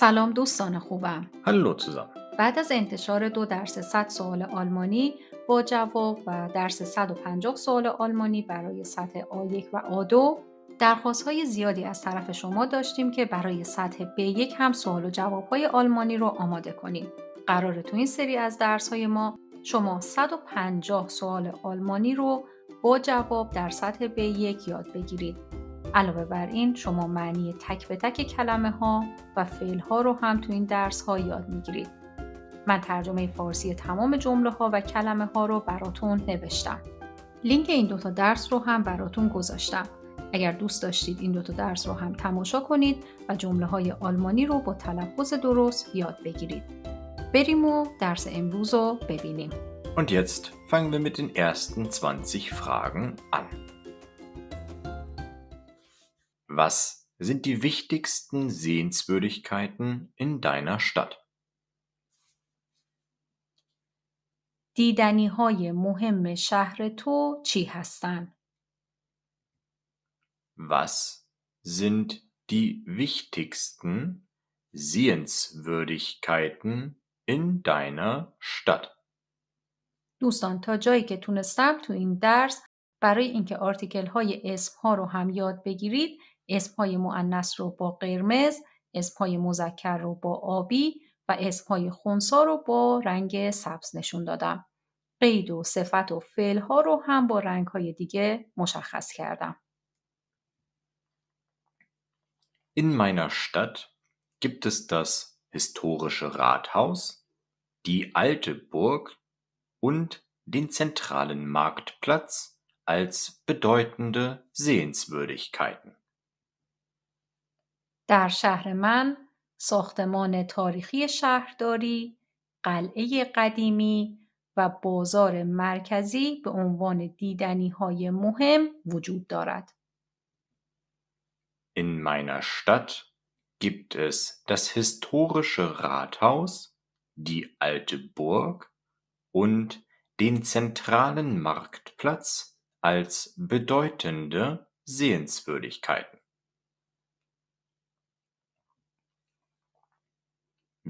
سلام دوستان خوبم. هلو تزام بعد از انتشار دو درس 100 سوال آلمانی با جواب و درس 150 سوال آلمانی برای سطح A1 و A2 درخواست های زیادی از طرف شما داشتیم که برای سطح B1 هم سوال و جواب آلمانی رو آماده کنیم. قرار تو این سری از درس های ما شما 150 سوال آلمانی رو با جواب در سطح B1 یاد بگیرید علاوه بر این شما معنی تک به تک کلمه ها و فعل ها رو هم تو این درس ها یاد میگیرید. من ترجمه فارسی تمام جمله ها و کلمه ها رو براتون نوشتم. لینک این دوتا درس رو هم براتون گذاشتم. اگر دوست داشتید این دوتا درس رو هم تماشا کنید و جمله های آلمانی رو با تلفظ درست یاد بگیرید. بریم و درس امروز رو ببینیم. Und jetzt fangen wir mit den ersten 20 Fragen an. Was sind die wichtigsten Sehenswürdigkeiten in deiner Stadt? دیدنی‌های های مهم شهر تو چی هستن؟ Was sind die wichtigsten Sehenswürdigkeiten in deiner Stadt? دوستان تا جایی که تونستم تو این درس برای اینکه آرتیکل های اسم ها رو هم یاد بگیرید اسمهای معنس رو با قرمز اسمهای مذکر رو با آبی و اسمهای خونسا رو با رنگ سبز نشون دادم قید و صفت و فعل ها رو هم با رنگ دیگه مشخص کردم In meiner Stadt gibt es das historische Rathaus, die alte Burg und den zentralen Marktplatz als bedeutende Sehenswürdigkeiten. در شهر من ساختمان تاریخی شهرداری، قلعه قدیمی و بازار مرکزی به عنوان دیدنی های مهم وجود دارد. In meiner Stadt gibt es das historische Rathaus, die alte Burg und den zentralen Marktplatz als bedeutende Sehenswürdigkeiten.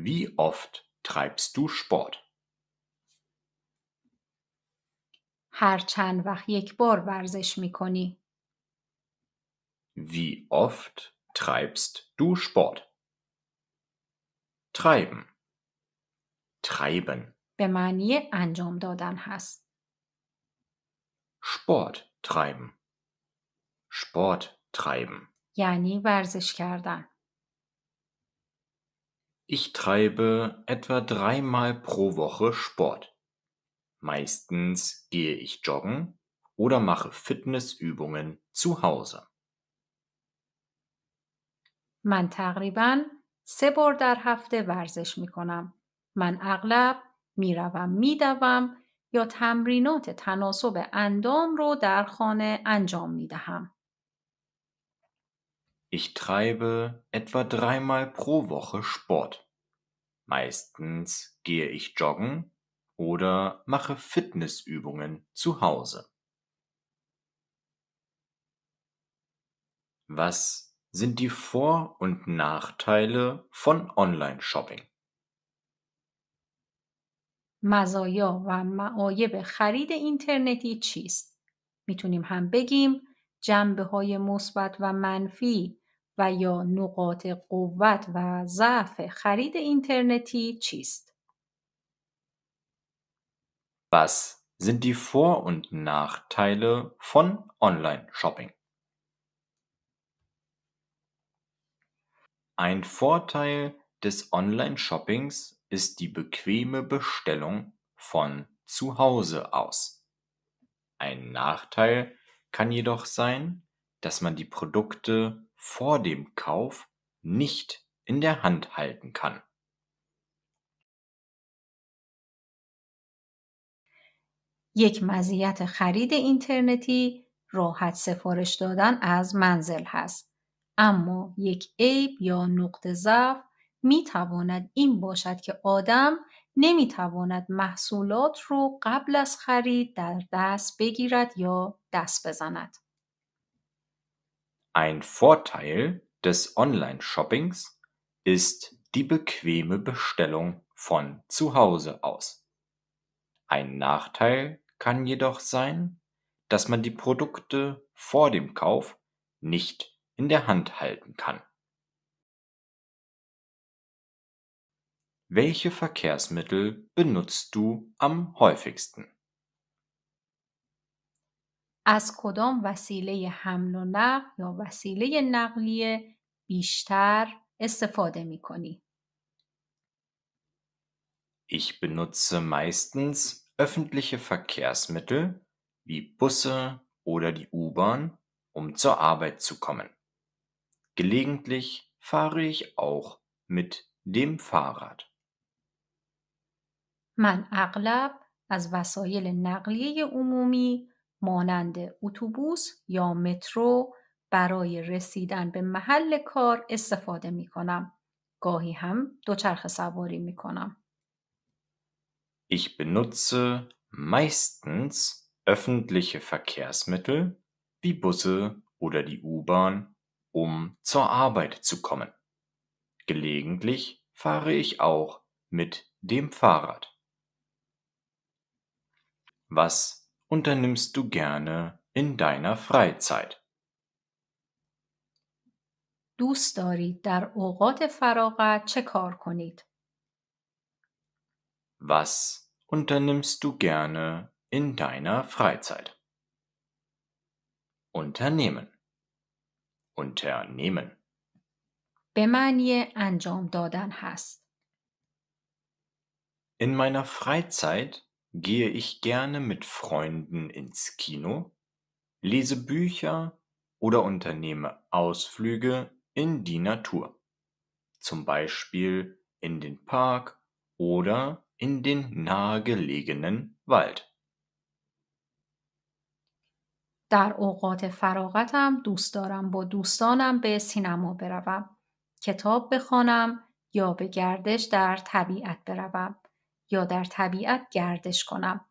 Wie oft treibst du Sport? هر چند وقت یک بار ورزش می کنی؟ Wie oft treibst du Sport? Treiben. Treiben. به معنی انجام دادن هست. Sport treiben. Sport treiben. یعنی ورزش کردن. Ich treibe etwa dreimal pro Woche Sport. Meistens gehe ich joggen oder mache Fitnessübungen zu Hause. من تقریبا سه بار در هفته ورزش می کنم. من اغلب میروم میدوم یا تمرینات تناسب اندام رو در خانه انجام می دهم. Ich treibe etwa dreimal pro Woche Sport. Meistens gehe ich joggen oder mache Fitnessübungen zu Hause. Was sind die Vor- und Nachteile von Online-Shopping? مزایا و معایب خرید اینترنتی چیست؟ میتونیم هم بگیم جنبه های مثبت و منفی و یا نقاط قوت و ضعف خرید اینترنتی چیست؟ Was sind die Vor- und Nachteile von Online-Shopping? Ein Vorteil des Online-Shoppings ist die bequeme Bestellung von zu Hause aus. Ein Nachteil kann jedoch sein, dass man die Produkte vor dem Kauf nicht in der Hand halten kann. یک مزیت خرید اینترنتی راحت سفارش دادن از منزل هست اما یک عیب یا نقطه ضعف می تواند این باشد که آدم نمی محصولات رو قبل از خرید در دست بگیرد یا دست بزند. Ein Vorteil des Online-Shoppings ist die bequeme Bestellung von zu Hause aus. Ein Nachteil kann jedoch sein, dass man die Produkte vor dem Kauf nicht in der Hand halten kann. Welche Verkehrsmittel benutzt du am häufigsten? از کدام وسیله حمل و نقل یا وسیله نقلیه بیشتر استفاده می کنی؟ Ich benutze meistens öffentliche Verkehrsmittel wie Busse oder die U-Bahn, um zur Arbeit zu kommen. Gelegentlich fahre ich auch mit dem Fahrrad. من اغلب از وسایل نقلیه عمومی مانند اتوبوس یا مترو برای رسیدن به محل کار استفاده می کنم. گاهی هم دوچرخه سواری می کنم. Ich benutze meistens öffentliche Verkehrsmittel wie Busse oder die U-Bahn, um zur Arbeit zu kommen. Gelegentlich fahre ich auch mit dem Fahrrad. Was unternimmst du gerne in deiner Freizeit? دوست دارید در اوقات فراغت چه کار کنید؟ Was unternimmst du gerne in deiner Freizeit? Unternehmen. Unternehmen. به معنی انجام دادن هست. In meiner Freizeit Gehe ich gerne mit Freunden ins Kino, lese Bücher oder unternehme Ausflüge in die Natur, zum Beispiel in den Park oder in den nahegelegenen Wald. در اوقات فراغتم دوست دارم با دوستانم به سینما بروم، کتاب بخوانم یا به گردش در طبیعت بروم. یا در طبیعت گردش کنم.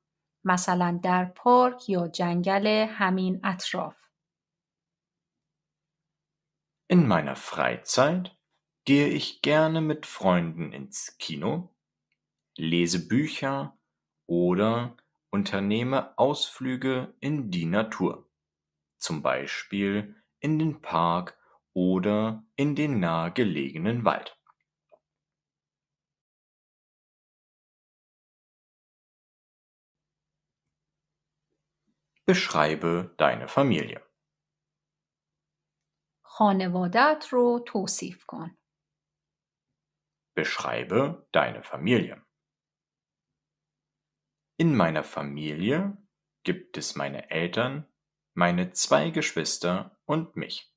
مثلا در پارک یا جنگل همین اطراف. In meiner Freizeit gehe ich gerne mit Freunden ins Kino, lese Bücher oder unternehme Ausflüge in die Natur, zum Beispiel in den Park oder in den nahegelegenen Wald. Beschreibe deine Familie. Beschreibe deine Familie. In meiner Familie gibt es meine Eltern, meine zwei Geschwister und mich.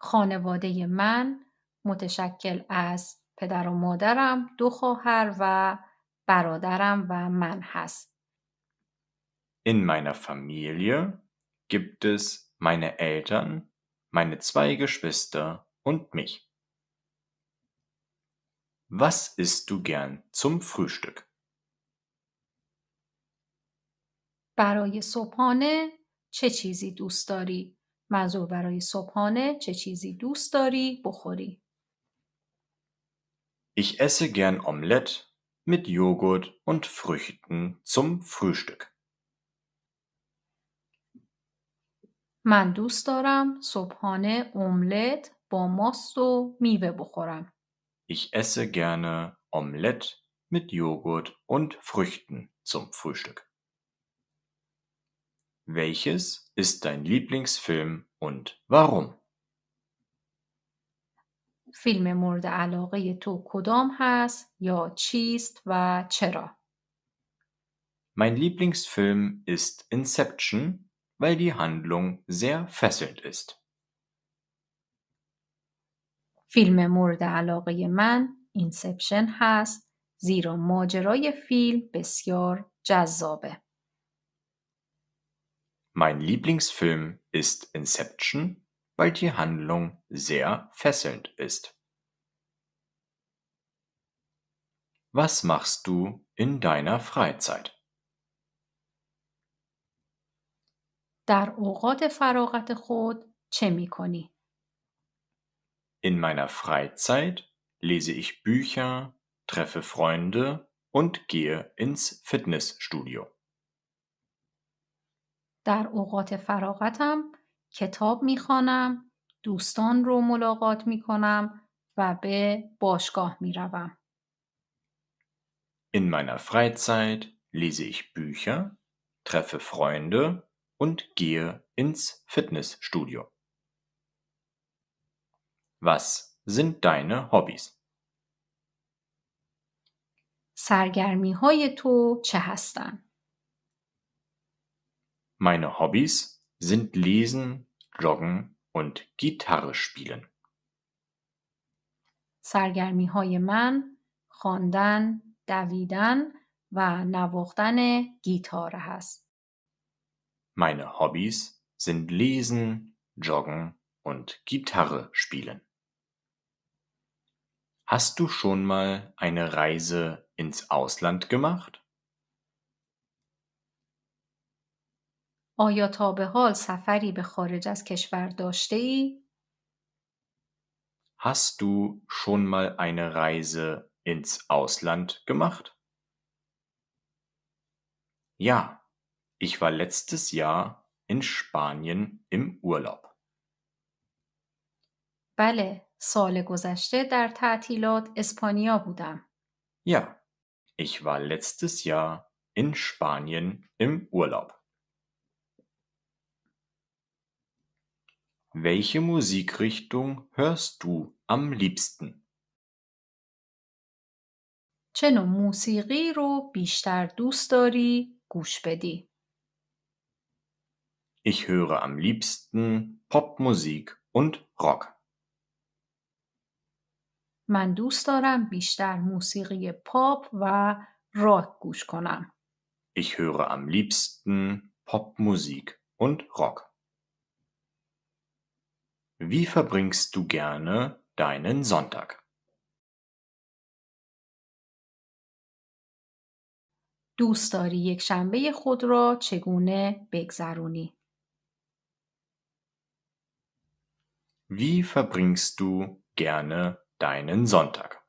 خانواده من متشکل از پدر و مادرم، دو خواهر و برادرم و من هست. In meiner Familie gibt es meine Eltern, meine zwei Geschwister und mich. Was isst du gern zum Frühstück? برای صبحانه چه چیزی دوست داری؟ منظور برای صبحانه چه چیزی دوست داری بخوری؟ Ich esse gern Omelette mit Joghurt und Früchten zum Frühstück. من دوست دارم صبحانه املت با ماست و میوه بخورم. Ich esse gerne Omelett mit Joghurt und Früchten zum Frühstück. Welches ist dein Lieblingsfilm und warum? فیلم مورد علاقه تو کدام هست یا چیست و چرا؟ Mein Lieblingsfilm ist Inception weil die Handlung sehr fesselnd ist. فیلم مورد علاقه من اینسپشن هست زیرا ماجرای فیلم بسیار جذابه. Mein Lieblingsfilm ist Inception, weil die Handlung sehr fesselnd ist. Was machst du in deiner Freizeit? در اوقات فراغت خود چه می کنی؟ In meiner Freizeit lese ich Bücher, treffe Freunde und gehe ins Fitnessstudio. در اوقات فراغتم کتاب میخوانم، دوستان رو ملاقات میکنم و به باشگاه میروم. In meiner Freizeit lese ich Bücher, treffe Freunde und gehe ins Fitnessstudio. Was sind deine Hobbys? سرگرمی های تو چه Meine Hobbys sind Lesen, Joggen und Gitarre spielen. سرگرمی های من خواندن، دویدن و نواختن گیتار هست. Meine Hobbys sind Lesen, Joggen und Gitarre spielen. Hast du schon mal eine Reise ins Ausland gemacht? آیا تا به حال سفری به خارج از کشور داشته ای؟ Hast du schon mal eine Reise ins Ausland gemacht? Ja, ich war letztes Jahr in Spanien im Urlaub. بله، سال گذشته در تعطیلات اسپانیا بودم. Ja, ich war letztes Jahr in Spanien im Urlaub. Welche Musikrichtung hörst du am liebsten? چه نوع موسیقی رو بیشتر دوست داری گوش بدی؟ ich höre am liebsten Popmusik und Rock. من دوست دارم بیشتر موسیقی پاپ و راک گوش کنم. Ich höre am liebsten Popmusik und Rock. Wie verbringst du gerne deinen Sonntag? دوست داری یک شنبه خود را چگونه بگذرونی؟ Wie verbringst du gerne deinen Sonntag?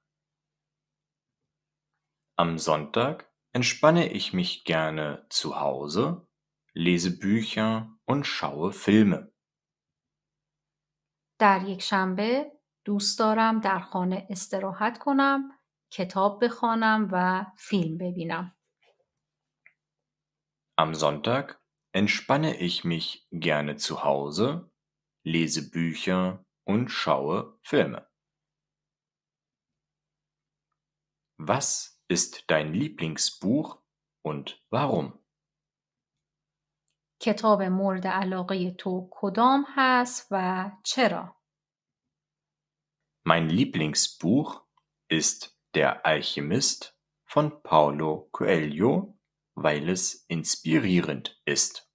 Am Sonntag entspanne ich mich gerne zu Hause, lese Bücher und schaue Filme. در یک شنبه دوست دارم در خانه استراحت کنم، کتاب بخوانم و فیلم ببینم. Am Sonntag entspanne ich mich gerne zu Hause, lese Bücher und schaue Filme. Was ist dein Lieblingsbuch und warum? کتاب مورد علاقه تو کدام هست و چرا؟ Mein Lieblingsbuch ist Der Alchemist von Paulo Coelho, weil es inspirierend ist.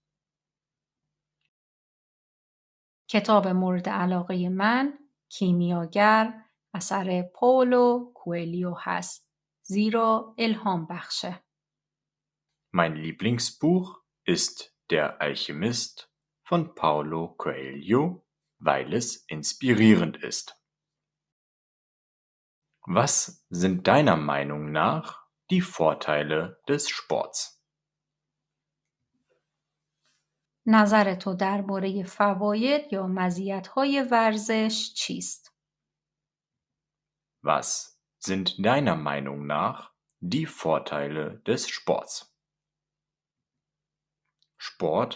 کتاب مورد علاقه من کیمیاگر اثر پولو کوئلیو هست زیرا الهام بخشه. Mein Lieblingsbuch ist Der Alchemist von Paulo Coelho, weil es inspirierend ist. Was sind deiner Meinung nach die Vorteile des Sports? نظر تو درباره فواید یا مزیت‌های ورزش چیست؟ Was sind deiner Meinung nach die Vorteile des Sports? Sport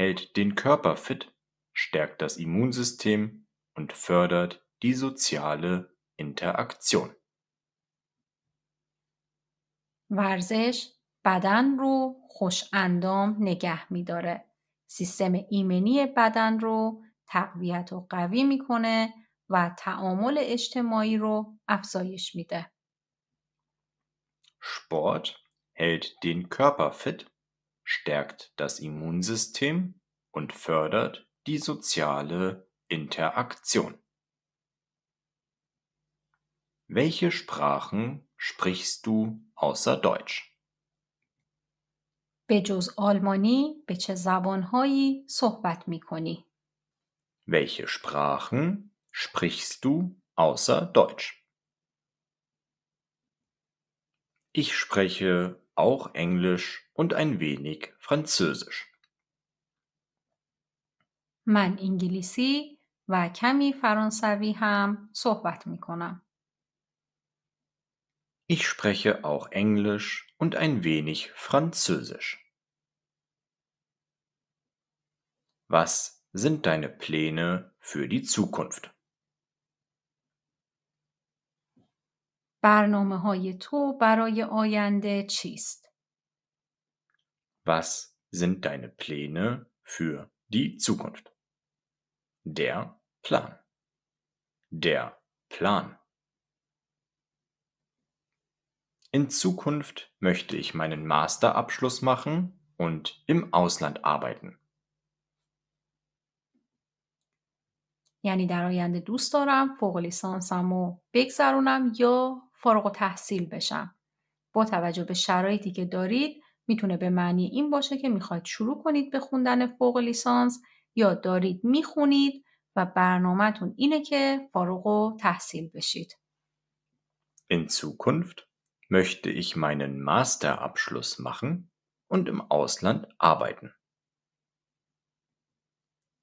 hält den Körper fit, stärkt das Immunsystem und fördert die soziale Interaktion. ورزش بدن رو خوش اندام نگه میداره. سیستم ایمنی بدن رو تقویت و قوی میکنه و تعامل اجتماعی رو افزایش میده. Sport hält den Körper fit, stärkt das Immunsystem und fördert die soziale Interaktion. Welche Sprachen sprichst du außer Deutsch? به جز آلمانی به چه زبانهایی صحبت می کنی؟ Welche Sprachen sprichst du außer Deutsch? Ich spreche auch Englisch und ein wenig Französisch. من انگلیسی و کمی فرانسوی هم صحبت می کنم. Ich spreche auch Englisch und ein wenig Französisch. Was sind deine Pläne für die Zukunft? برنامه های تو برای آینده چیست؟ Was sind deine Pläne für die Zukunft? Der Plan. Der Plan. In Zukunft möchte ich meinen Masterabschluss machen und im Ausland arbeiten. یعنی در آینده دوست دارم فوق لیسانسمو بگذرونم یا فارغ تحصیل بشم. با توجه به شرایطی که دارید میتونه به معنی این باشه که میخواید شروع کنید به خوندن فوق لیسانس یا دارید میخونید و برنامهتون اینه که فارغ و تحصیل بشید. In Zukunft möchte ich meinen Masterabschluss machen und im Ausland arbeiten.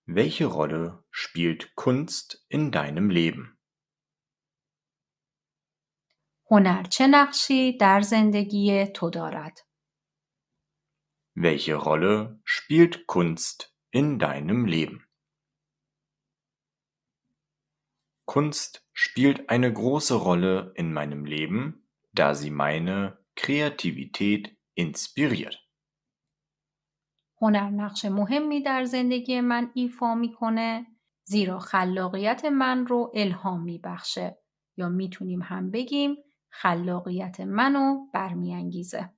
Welche Rolle spielt Kunst in deinem Leben? هنر چه نقشی در زندگی تو دارد؟ Welche Rolle spielt Kunst in deinem Leben? Kunst spielt eine große Rolle in meinem Leben da sie meine Kreativität inspiriert. هنر نقش مهمی در زندگی من ایفا میکنه زیرا خلاقیت من رو الهام میبخشه یا میتونیم هم بگیم خلاقیت منو برمیانگیزه.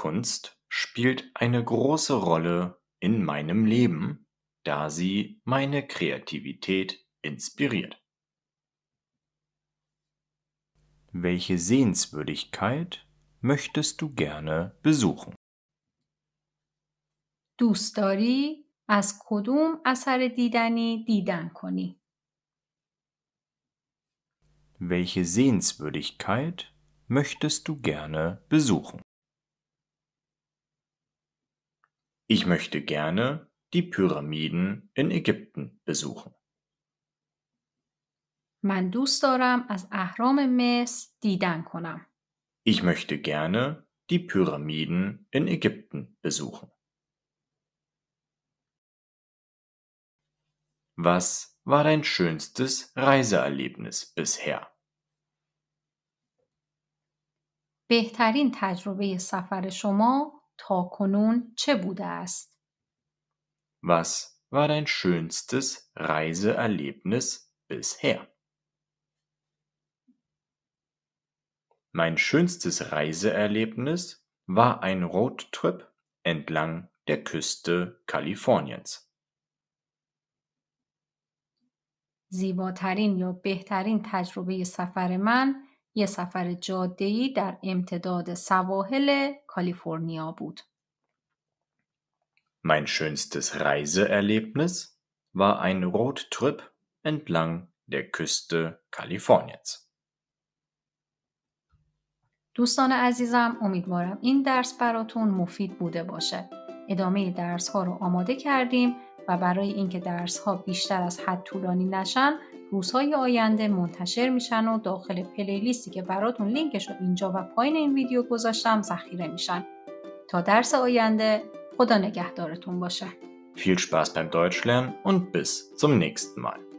Kunst spielt eine große Rolle in meinem Leben, da sie meine Kreativität inspiriert. Welche Sehenswürdigkeit möchtest du gerne besuchen? دوست داری از کدوم اثر دیدنی دیدن Welche Sehenswürdigkeit möchtest du gerne besuchen? Ich möchte gerne die Pyramiden in Ägypten besuchen. من دوست دارم از اهرام مصر دیدن کنم. Ich möchte gerne die Pyramiden in Ägypten besuchen. Was war dein schönstes Reiseerlebnis bisher? بهترین تجربه سفر شما تا کنون چه بوده است؟ Was war dein schönstes Reiseerlebnis bisher? Mein schönstes Reiseerlebnis war ein Roadtrip entlang der Küste Kaliforniens. زیباترین یا بهترین تجربه سفر من یه سفر جاده‌ای در امتداد سواحل کالیفرنیا بود. Mein schönstes Reiseerlebnis war ein Roadtrip entlang der Küste Kaliforniens. دوستان عزیزم امیدوارم این درس براتون مفید بوده باشه. ادامه درس ها رو آماده کردیم و برای اینکه درس ها بیشتر از حد طولانی نشن روزهای آینده منتشر میشن و داخل پلیلیستی که براتون لینکش رو اینجا و پایین این ویدیو گذاشتم ذخیره میشن تا درس آینده خدا نگهدارتون باشه Viel Spaß beim Deutschlernen und bis zum nächsten Mal.